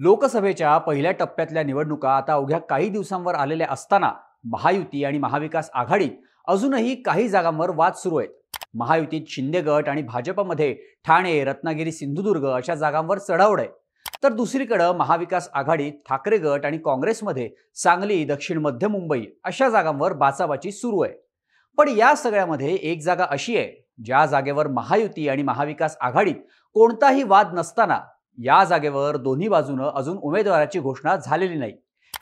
लोकसभेच्या पहिल्या टप्प्यातल्या निवडणुका आता अवघ्या काही दिवसांवर आलेल्या असताना महायुती आणि महाविकास आघाडीत अजूनही काही जागांवर वाद सुरू आहेत महायुतीत शिंदे गट आणि भाजपमध्ये ठाणे रत्नागिरी सिंधुदुर्ग अशा जागांवर चढावड आहे तर दुसरीकडं महाविकास आघाडीत ठाकरे गट आणि काँग्रेसमध्ये सांगली दक्षिण मध्य मुंबई अशा जागांवर बाचाबाची सुरू आहे पण या सगळ्यामध्ये एक जागा अशी आहे ज्या जागेवर महायुती आणि महाविकास आघाडीत कोणताही वाद नसताना या जागेवर दोन्ही बाजूनं अजून उमेदवाराची घोषणा झालेली नाही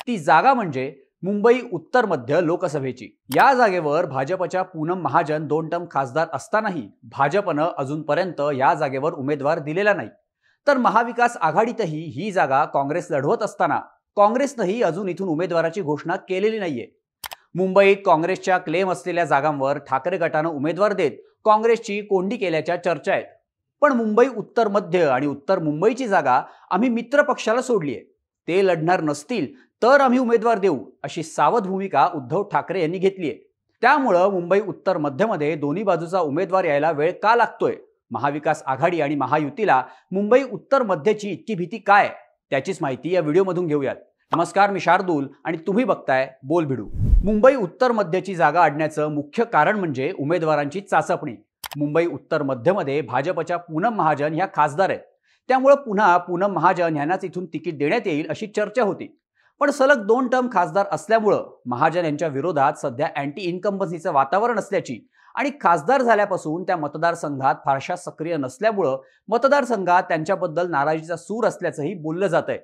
ती जागा म्हणजे मुंबई उत्तर मध्य लोकसभेची या जागेवर भाजपच्या पूनम महाजन दोन टर्म खासदार असतानाही भाजपनं अजूनपर्यंत या जागेवर उमेदवार दिलेला नाही तर महाविकास आघाडीतही ही जागा काँग्रेस लढवत असताना काँग्रेसनंही अजून इथून उमेदवाराची घोषणा केलेली नाहीये मुंबईत काँग्रेसच्या क्लेम असलेल्या जागांवर ठाकरे गटानं उमेदवार देत काँग्रेसची कोंडी केल्याच्या चर्चा आहेत पण मुंबई उत्तर मध्य आणि उत्तर मुंबईची जागा आम्ही मित्र पक्षाला सोडली आहे ते लढणार नसतील तर आम्ही उमेदवार देऊ अशी सावध भूमिका उद्धव ठाकरे यांनी घेतली आहे त्यामुळं मुंबई उत्तर मध्यमध्ये दोन्ही बाजूचा उमेदवार यायला वेळ का लागतोय महाविकास आघाडी आणि महायुतीला मुंबई उत्तर मध्यची इतकी भीती काय त्याचीच माहिती या व्हिडिओमधून घेऊयात नमस्कार मी शार्दूल आणि तुम्ही बघताय बोल भिडू मुंबई उत्तर मध्यची जागा आणण्याचं मुख्य कारण म्हणजे उमेदवारांची चाचपणी मुंबई उत्तर मध्यमध्ये भाजपच्या पूनम महाजन ह्या खासदार आहेत त्यामुळं पुन्हा पूनम महाजन यांनाच इथून तिकीट देण्यात येईल अशी चर्चा होती पण सलग दोन टर्म खासदार असल्यामुळं महाजन यांच्या विरोधात सध्या अँटी इन्कम्बन्सीचं वातावरण असल्याची आणि खासदार झाल्यापासून त्या मतदारसंघात फारशा सक्रिय नसल्यामुळं मतदारसंघात त्यांच्याबद्दल नाराजीचा सूर असल्याचंही बोललं जात आहे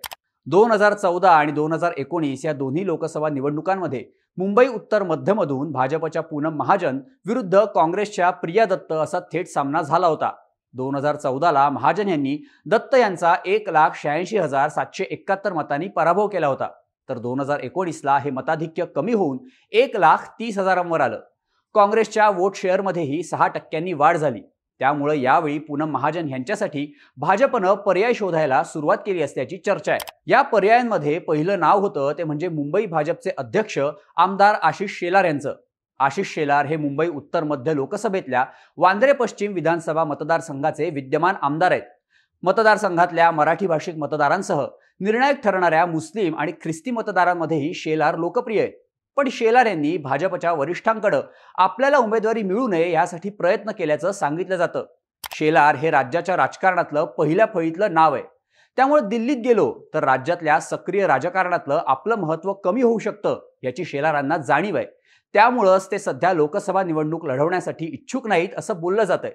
दोन हजार चौदा आणि दोन हजार एकोणीस या दोन्ही लोकसभा निवडणुकांमध्ये मुंबई उत्तर मध्यमधून भाजपच्या पूनम महाजन विरुद्ध काँग्रेसच्या प्रिया दत्त असा थेट सामना झाला होता दोन हजार चौदाला महाजन यांनी दत्त यांचा एक लाख शहाऐंशी हजार सातशे एकाहत्तर मतांनी पराभव केला होता तर दोन हजार एकोणीसला हे मताधिक्य कमी होऊन एक लाख तीस हजारांवर आलं काँग्रेसच्या वोट शेअरमध्येही सहा टक्क्यांनी वाढ झाली त्यामुळे यावेळी पूनम महाजन यांच्यासाठी भाजपनं पर्याय शोधायला सुरुवात केली असल्याची चर्चा आहे या पर्यायांमध्ये पहिलं नाव होतं ते म्हणजे मुंबई भाजपचे अध्यक्ष आमदार आशिष शेलार यांचं आशिष शेलार हे मुंबई उत्तर मध्य लोकसभेतल्या वांद्रे पश्चिम विधानसभा मतदारसंघाचे विद्यमान आमदार आहेत मतदारसंघातल्या मराठी भाषिक मतदारांसह निर्णायक ठरणाऱ्या मुस्लिम आणि ख्रिस्ती मतदारांमध्येही शेलार लोकप्रिय आहेत पण शेलार यांनी भाजपच्या वरिष्ठांकडं आपल्याला उमेदवारी मिळू नये यासाठी प्रयत्न केल्याचं सांगितलं जातं शेलार हे राज्याच्या राजकारणातलं पहिल्या फळीतलं नाव आहे त्यामुळे दिल्लीत गेलो तर राज्यातल्या सक्रिय राजकारणातलं आपलं महत्त्व कमी होऊ शकतं याची शेलारांना जाणीव आहे त्यामुळंच ते सध्या लोकसभा निवडणूक लढवण्यासाठी इच्छुक नाहीत असं बोललं जात आहे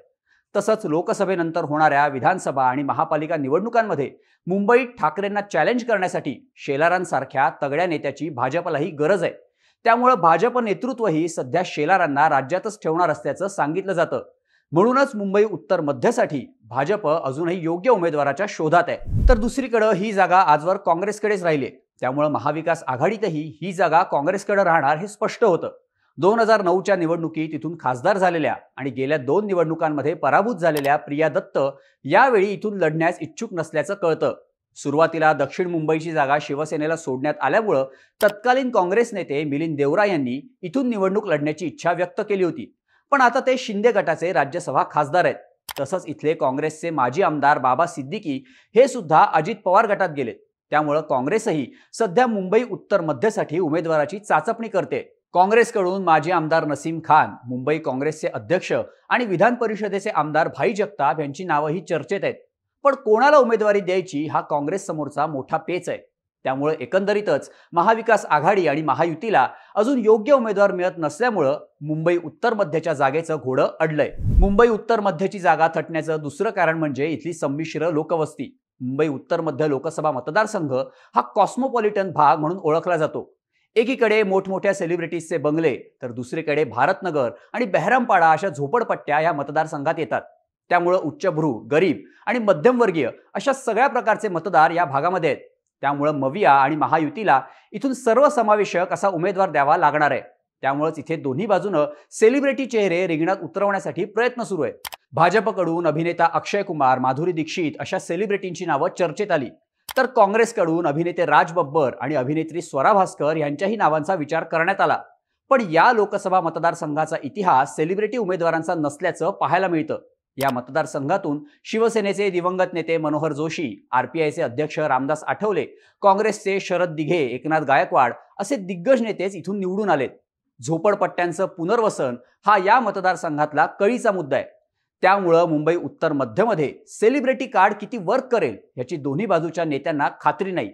तसंच लोकसभेनंतर होणाऱ्या विधानसभा आणि महापालिका निवडणुकांमध्ये मुंबईत ठाकरेंना चॅलेंज करण्यासाठी शेलारांसारख्या तगड्या नेत्याची भाजपलाही गरज आहे त्यामुळं भाजप नेतृत्वही सध्या शेलारांना राज्यातच ठेवणार असल्याचं सांगितलं जातं म्हणूनच मुंबई उत्तर मध्यसाठी भाजप अजूनही योग्य उमेदवाराच्या शोधात आहे तर दुसरीकडं ही जागा आजवर काँग्रेसकडेच राहिली त्यामुळं महाविकास आघाडीतही ही जागा काँग्रेसकडे राहणार हे स्पष्ट होतं दोन हजार नऊच्या निवडणुकीत तिथून खासदार झालेल्या आणि गेल्या दोन निवडणुकांमध्ये पराभूत झालेल्या प्रिया दत्त यावेळी इथून लढण्यास इच्छुक नसल्याचं कळतं सुरुवातीला दक्षिण मुंबईची जागा शिवसेनेला सोडण्यात आल्यामुळं तत्कालीन काँग्रेस नेते मिलिंद देवरा यांनी इथून निवडणूक लढण्याची इच्छा व्यक्त केली होती पण आता ते शिंदे गटाचे राज्यसभा खासदार आहेत तसंच इथले काँग्रेसचे माजी आमदार बाबा सिद्दीकी हे सुद्धा अजित पवार गटात गेले त्यामुळं काँग्रेसही सध्या मुंबई उत्तर मध्यसाठी उमेदवाराची चाचपणी करते काँग्रेसकडून माजी आमदार नसीम खान मुंबई काँग्रेसचे अध्यक्ष आणि विधान परिषदेचे आमदार भाई जगताप यांची नावंही चर्चेत आहेत पण कोणाला उमेदवारी द्यायची हा काँग्रेस समोरचा मोठा पेच आहे त्यामुळे एकंदरीतच महाविकास आघाडी आणि महायुतीला अजून योग्य उमेदवार मिळत नसल्यामुळं मुंबई उत्तर मध्यच्या जागेचं घोडं अडलंय मुंबई उत्तर मध्यची जागा थटण्याचं दुसरं कारण म्हणजे इथली संमिश्र लोकवस्ती मुंबई उत्तर मध्य लोकसभा मतदारसंघ हा कॉस्मोपॉलिटन भाग म्हणून ओळखला जातो एकीकडे मोठमोठ्या सेलिब्रिटीजचे बंगले तर दुसरीकडे भारतनगर आणि बहरमपाडा अशा झोपडपट्ट्या या मतदारसंघात येतात त्यामुळं उच्चभ्रू गरीब आणि मध्यमवर्गीय अशा सगळ्या प्रकारचे मतदार या भागामध्ये आहेत त्यामुळं मविया आणि महायुतीला इथून सर्वसमावेशक असा उमेदवार द्यावा लागणार आहे त्यामुळेच इथे दोन्ही बाजूनं सेलिब्रिटी चेहरे रिंगणात उतरवण्यासाठी प्रयत्न सुरू आहेत भाजपकडून अभिनेता अक्षय कुमार माधुरी दीक्षित अशा सेलिब्रिटींची नावं चर्चेत आली तर काँग्रेसकडून अभिनेते राज बब्बर आणि अभिनेत्री स्वरा भास्कर यांच्याही नावांचा विचार करण्यात आला पण या लोकसभा मतदारसंघाचा इतिहास सेलिब्रिटी उमेदवारांचा नसल्याचं पाहायला मिळतं या मतदारसंघातून शिवसेनेचे दिवंगत नेते मनोहर जोशी आरपीआयचे अध्यक्ष रामदास आठवले काँग्रेसचे शरद दिघे एकनाथ गायकवाड असे दिग्गज नेतेच इथून निवडून आलेत झोपडपट्ट्यांचं पुनर्वसन हा या मतदारसंघातला कळीचा मुद्दा आहे त्यामुळं मुंबई उत्तर मध्यमध्ये सेलिब्रिटी कार्ड किती वर्क करेल याची दोन्ही बाजूच्या नेत्यांना खात्री नाही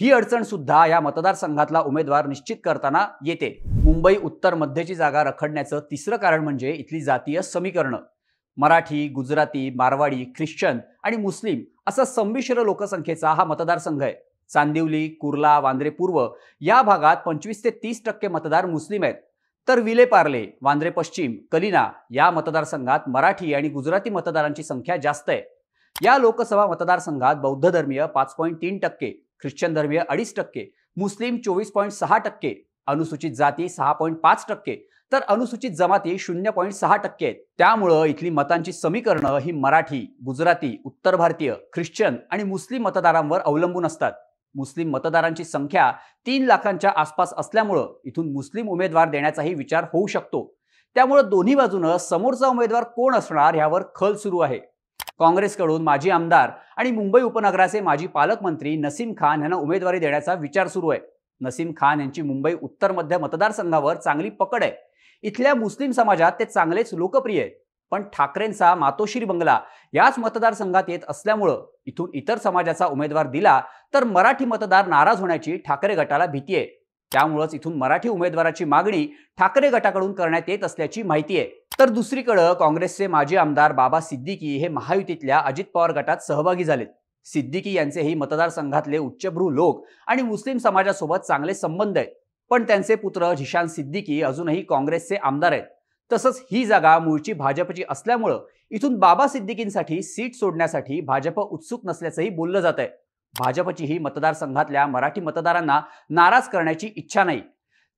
ही अडचण सुद्धा या मतदारसंघातला उमेदवार निश्चित करताना येते मुंबई उत्तर मध्यची जागा रखडण्याचं तिसरं कारण म्हणजे इथली जातीय समीकरणं मराठी गुजराती मारवाडी ख्रिश्चन आणि मुस्लिम असा संमिश्र लोकसंख्येचा हा मतदारसंघ आहे चांदिवली कुर्ला वांद्रे पूर्व या भागात पंचवीस ते तीस टक्के मतदार मुस्लिम आहेत तर विले वांद्रे पश्चिम कलिना या मतदारसंघात मराठी आणि गुजराती मतदारांची संख्या जास्त आहे या लोकसभा मतदारसंघात बौद्ध धर्मीय पाच पॉईंट तीन टक्के ख्रिश्चन धर्मीय अडीच टक्के मुस्लिम चोवीस पॉईंट सहा टक्के अनुसूचित जाती सहा पॉईंट पाच टक्के तर अनुसूचित जमाती शून्य पॉईंट सहा टक्के आहेत त्यामुळं इथली मतांची समीकरणं ही मराठी गुजराती उत्तर भारतीय ख्रिश्चन आणि मुस्लिम मतदारांवर अवलंबून असतात मुस्लिम मतदारांची संख्या तीन लाखांच्या आसपास असल्यामुळं इथून मुस्लिम उमेदवार देण्याचाही विचार होऊ शकतो त्यामुळं दोन्ही बाजूनं समोरचा उमेदवार कोण असणार यावर खल सुरू आहे काँग्रेसकडून माजी आमदार आणि मुंबई उपनगराचे माजी पालकमंत्री नसीम खान यांना उमेदवारी देण्याचा विचार सुरू आहे नसीम खान यांची मुंबई उत्तर मध्य मतदारसंघावर चांगली पकड आहे इथल्या मुस्लिम समाजात ते चांगलेच लोकप्रिय आहे पण ठाकरेंचा मातोश्री बंगला याच मतदारसंघात येत असल्यामुळं इथून इतर समाजाचा उमेदवार दिला तर मराठी मतदार नाराज होण्याची ठाकरे गटाला भीती आहे त्यामुळंच इथून मराठी उमेदवाराची मागणी ठाकरे गटाकडून करण्यात येत असल्याची माहिती आहे तर दुसरीकडं काँग्रेसचे माजी आमदार बाबा सिद्दीकी हे महायुतीतल्या अजित पवार गटात सहभागी झालेत सिद्दीकी यांचेही मतदारसंघातले उच्चभ्रू लोक आणि मुस्लिम समाजासोबत चांगले संबंध आहेत पण त्यांचे पुत्र झिशान सिद्दीकी अजूनही काँग्रेसचे आमदार आहेत तसंच ही जागा मूळची भाजपची असल्यामुळं इथून बाबा सिद्दीकींसाठी सीट सोडण्यासाठी भाजप उत्सुक नसल्याचंही बोललं जात आहे भाजपची ही मतदारसंघातल्या मराठी मतदारांना नाराज करण्याची इच्छा नाही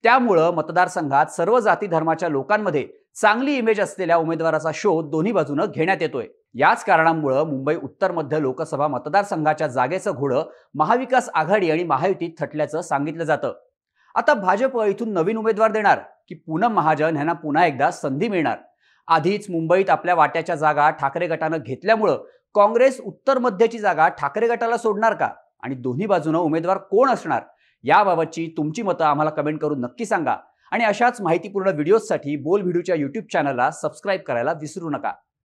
त्यामुळं मतदारसंघात सर्व जाती धर्माच्या लोकांमध्ये चांगली इमेज असलेल्या उमेदवाराचा शोध दोन्ही बाजूनं घेण्यात येतोय याच कारणामुळं मुंबई उत्तर मध्य लोकसभा मतदारसंघाच्या जागेचं घोडं महाविकास आघाडी आणि महायुतीत थटल्याचं सांगितलं जातं आता भाजप इथून नवीन उमेदवार देणार की पूनम महाजन यांना पुन्हा एकदा संधी मिळणार आधीच मुंबईत आपल्या वाट्याच्या जागा ठाकरे गटानं घेतल्यामुळं काँग्रेस उत्तर मध्यची जागा ठाकरे गटाला सोडणार का आणि दोन्ही बाजूनं उमेदवार कोण असणार याबाबतची तुमची मतं आम्हाला कमेंट करून नक्की सांगा आणि अशाच माहितीपूर्ण व्हिडिओजसाठी बोल व्हिडिओच्या यूट्यूब चॅनलला सबस्क्राईब करायला विसरू नका